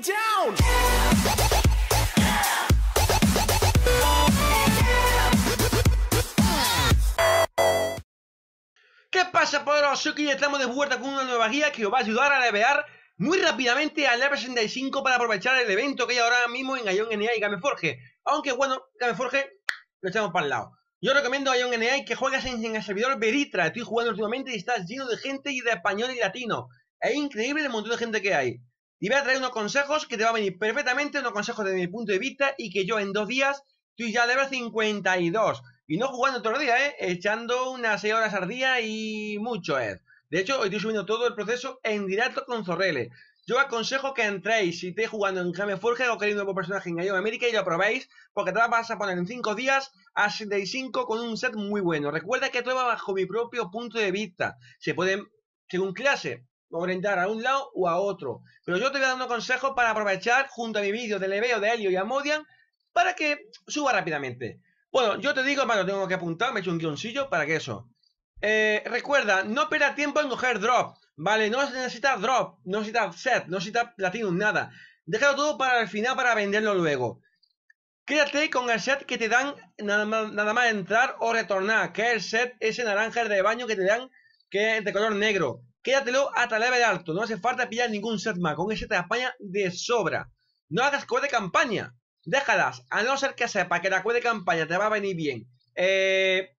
down. ¿Qué pasa, poderoso? Aquí ya estamos de vuelta con una nueva guía que os va a ayudar a levear muy rápidamente al level 65 para aprovechar el evento que hay ahora mismo en Ion NA y Gameforge. Aunque, bueno, Gameforge lo echamos para el lado. Yo recomiendo a Ion NA que juegues en, el servidor Veritra. Estoy jugando últimamente y estás lleno de gente y de español y latino. Es increíble el montón de gente que hay. Y voy a traer unos consejos que te van a venir perfectamente, unos consejos desde mi punto de vista y que yo en dos días estoy ya de ver 52. Y no jugando todo el día, ¿eh? Echando unas 6 horas al día y mucho es. ¿eh? De hecho, hoy estoy subiendo todo el proceso en directo con Zorrele. Yo aconsejo que entréis, si estáis jugando en Game Forge o queréis un nuevo personaje en Game América y lo probéis, porque te vas a poner en 5 días a 65 con un set muy bueno. Recuerda que todo va bajo mi propio punto de vista. Se pueden, según clase, o orientar a un lado o a otro. Pero yo te voy a dar dando consejo para aprovechar junto a mi vídeo de Leveo, de Helio y Amodian para que suba rápidamente. Bueno, yo te digo, bueno, tengo que apuntar, me he hecho un guioncillo para que eso. Eh, recuerda, no pierda tiempo en coger drop, ¿vale? No necesitas drop, no necesitas set, no necesitas platinum, nada. Déjalo todo para el final para venderlo luego. Quédate con el set que te dan nada más, nada entrar o retornar, que el set ese naranja de baño que te dan que es de color negro quédatelo hasta de alto. No hace falta pillar ningún set Con ese te de sobra. No hagas core de campaña. Déjalas. A no ser que sepa que la core de campaña te va a venir bien. Eh,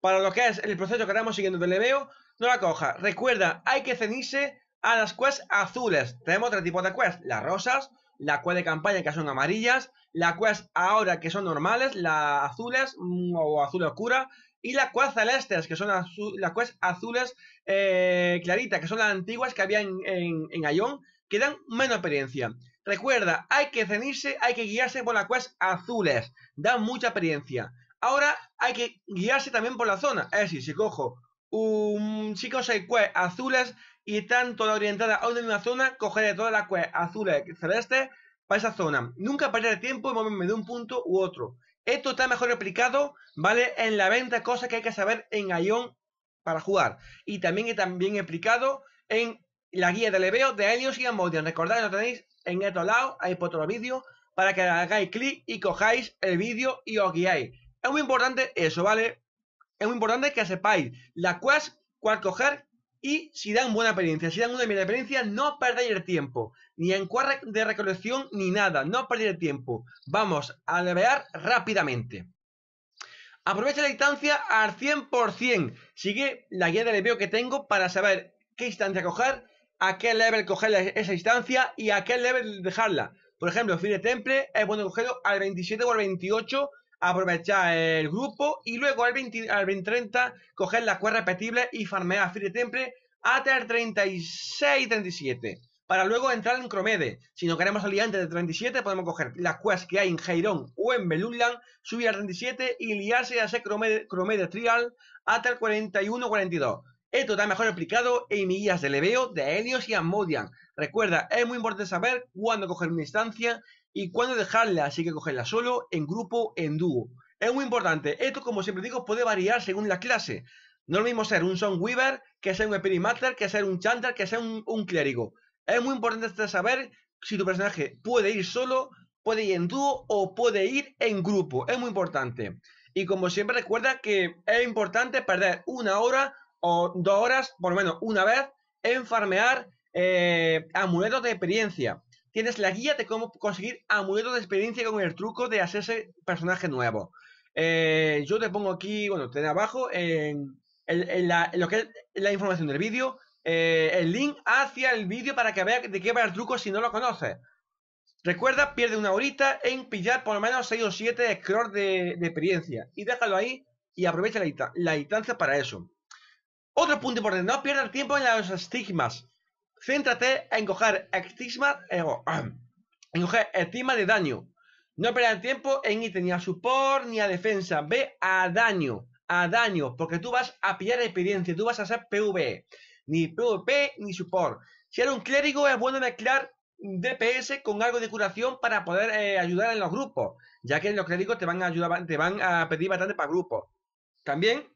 para lo que es el proceso que estamos siguiendo del leveo, no la coja. Recuerda, hay que cenirse a las quests azules. Tenemos tres tipos de quests. Las rosas, la quest de campaña que son amarillas, la quest ahora que son normales, las azules mm, o azul oscura y las cuas celestes, que son las cuas azules eh, claritas, que son las antiguas que había en, en, Ayón, que dan menos experiencia. Recuerda, hay que cenirse, hay que guiarse por las cuas azules, dan mucha experiencia. Ahora hay que guiarse también por la zona, es decir, si cojo un chico o seis azules y están la orientada a una misma zona, cogeré todas las cuas azules celestes para esa zona. Nunca perder tiempo y moverme de un punto u otro. Esto está mejor explicado, ¿vale? En la venta, cosas que hay que saber en Ion para jugar. Y también está bien explicado en la guía de leveo de Helios y Amodion. Recordad, que lo tenéis en estos lado, ahí por otro vídeo, para que hagáis clic y cojáis el vídeo y os guiáis. Es muy importante eso, ¿vale? Es muy importante que sepáis la quest, cuál coger, y si dan buena apariencia, si dan una buena apariencia, no perdáis el tiempo. Ni en cuadra de recolección ni nada, no perdáis el tiempo. Vamos a levear rápidamente. Aprovecha la distancia al 100%. Sigue la guía de leveo que tengo para saber qué distancia coger, a qué level coger esa distancia y a qué level dejarla. Por ejemplo, de Temple es bueno cogerlo al 27 o al 28 aprovechar el grupo y luego al 20, al coger la cuerda repetible y farmear a Fire Temple hasta el 36 37 para luego entrar en Cromede. Si no queremos salir de 37, podemos coger las quests que hay en Jairón o en Belunland, subir al 37 y liarse a ese Cromede, Trial hasta el 41-42. Esto está mejor explicado en mi guías de Leveo, de Helios y Amodian. Recuerda, es muy importante saber cuándo coger una instancia y cuándo dejarla así que cogerla solo, en grupo, en dúo. Es muy importante. Esto, como siempre digo, puede variar según la clase. No lo mismo ser un weaver que ser un Master, que ser un Chanter, que ser un, Clérigo. Es muy importante este saber si tu personaje puede ir solo, puede ir en dúo o puede ir en grupo. Es muy importante. Y como siempre, recuerda que es importante perder una hora o dos horas, por lo menos una vez, en farmear eh, amuletos de experiencia tienes la guía de cómo conseguir amuletos de experiencia con el truco de hacerse personaje nuevo. Eh, yo te pongo aquí, bueno, te de abajo en, la, lo que es la información del vídeo, eh, el link hacia el vídeo para que veas de qué va el truco si no lo conoces. Recuerda, pierde una horita en pillar por lo menos 6 o 7 scrolls de, experiencia y déjalo ahí y aprovecha la, la distancia para eso. Otro punto importante, no pierdas tiempo en los estigmas. Céntrate en coger estigmas eh, oh, ah, estigma de daño. No pierdas tiempo en irte ni a support ni a defensa. Ve a daño. A daño. Porque tú vas a pillar experiencia. Tú vas a ser PV, e. Ni PvP ni support. Si eres un clérigo, es bueno mezclar DPS con algo de curación para poder eh, ayudar en los grupos. Ya que los clérigos te van a ayudar, te van a pedir bastante para grupos. También,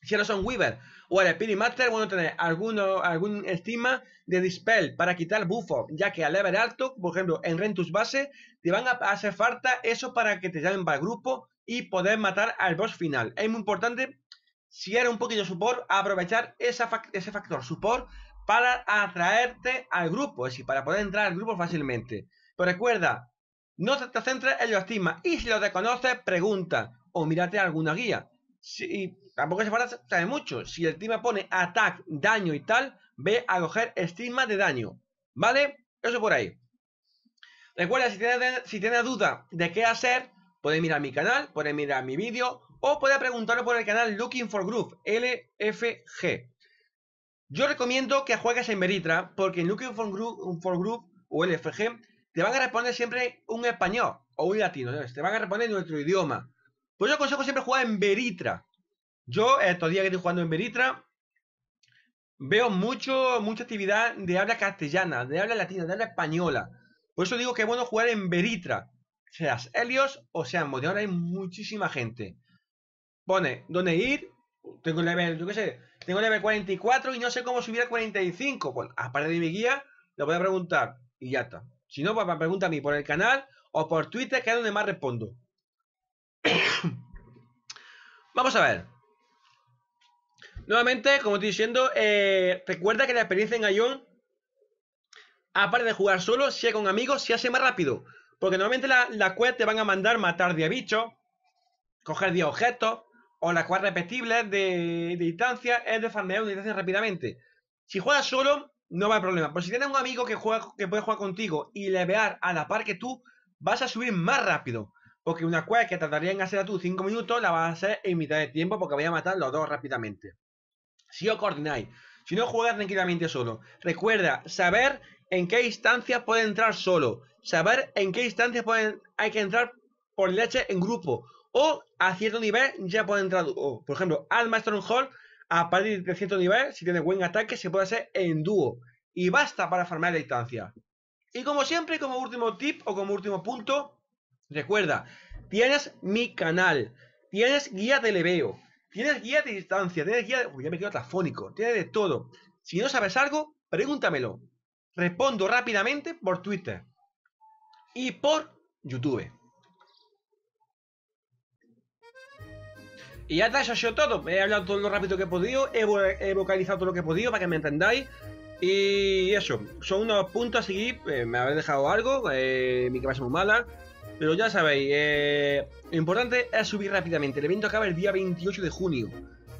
si eres un Weaver, o el Spirit Master bueno tener alguno, algún estima de Dispel para quitar buffo, ya que al level alto, por ejemplo, en Rentus Base, te van a hacer falta eso para que te llamen para el grupo y poder matar al boss final. Es muy importante, si eres un poquito support, aprovechar ese factor support para atraerte al grupo, es decir, para poder entrar al grupo fácilmente. Pero recuerda, no te, centres en los estima y si lo desconoces, pregunta o mírate alguna guía. Si, tampoco se para sabe mucho. Si el tema pone attack, daño y tal, ve a coger estigma de daño. ¿Vale? Eso por ahí. Recuerda, si tienes, si tienes duda de qué hacer, puedes mirar mi canal, puedes mirar mi vídeo o puedes preguntar por el canal Looking for group LFG. Yo recomiendo que juegues en Veritra porque en Looking for group for o LFG te van a responder siempre un español o un latino, te van a responder en nuestro idioma. Pues yo aconsejo siempre jugar en Veritra, yo, estos eh, días que estoy jugando en Veritra, veo mucho, mucha actividad de habla castellana, de habla latina, de habla española. Por eso digo que es bueno jugar en Veritra, seas Helios o seas Mode. Ahora hay muchísima gente. Pone, ¿dónde ir? Tengo level, yo qué sé, tengo level 44 y no sé cómo subir a 45. Bueno, aparte de mi guía, le voy a preguntar y ya está. Si no, pues pregunta a mí por el canal o por Twitter, que es donde más respondo. Vamos a ver. Nuevamente, como estoy diciendo, eh, recuerda que la experiencia en Ion, aparte de jugar solo, si es con amigos, se hace más rápido. Porque normalmente las la quests te van a mandar matar 10 bichos, coger 10 objetos, o las quests repetibles de, distancia, es de farmear una distancia rápidamente. Si juegas solo, no va a haber problema. Pero si tienes un amigo que, juega, que puede jugar contigo y le levear a la par que tú, vas a subir más rápido. Porque una quest que tardaría en hacer a tú 5 minutos, la vas a hacer en mitad de tiempo porque voy a matar los dos rápidamente. Si os coordináis, si no juegas tranquilamente solo. Recuerda, saber en qué instancias puede entrar solo. Saber en qué instancias pueden, hay que entrar por leche en grupo. O a cierto nivel ya puede entrar. O, por ejemplo, al Alma Hall a partir de cierto nivel, si tiene buen ataque, se puede hacer en dúo. Y basta para farmar la distancia. Y como siempre, como último tip o como último punto, recuerda, tienes mi canal, tienes guía de leveo, Tienes guía de distancia, tienes guía de... Uy, ya me quedo trafónico, tienes de todo. Si no sabes algo, pregúntamelo. Respondo rápidamente por Twitter y por YouTube. Y ya está, eso ha sido todo. He hablado todo lo rápido que he podido, he, vocalizado todo lo que he podido para que me entendáis. Y eso, son unos puntos a seguir. Eh, me habéis dejado algo, eh, mi cabeza muy mala. Pero ya sabéis, eh, lo importante es subir rápidamente. El evento acaba el día 28 de junio.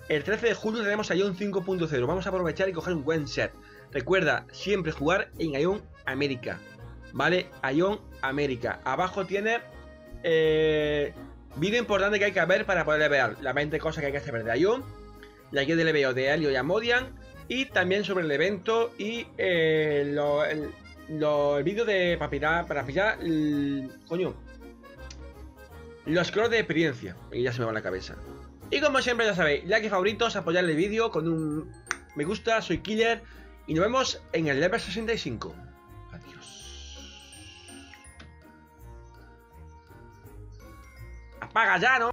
El 13 de julio tenemos Ion 5.0. Vamos a aprovechar y coger un buen set. Recuerda, siempre jugar en Ion América. ¿Vale? Ion América. Abajo tiene eh, vídeo importante que hay que ver para poder ver las 20 cosas que hay que saber de Ion. La guía de leveo de Helio y Amodian. Y también sobre el evento y eh, lo, el, vídeo de para para pillar el, coño, los colores de experiencia. Y ya se me va la cabeza. Y como siempre ya sabéis, like y favoritos, apoyar el vídeo con un me gusta, soy Killer. Y nos vemos en el level 65. Adiós. Apaga ya, ¿no?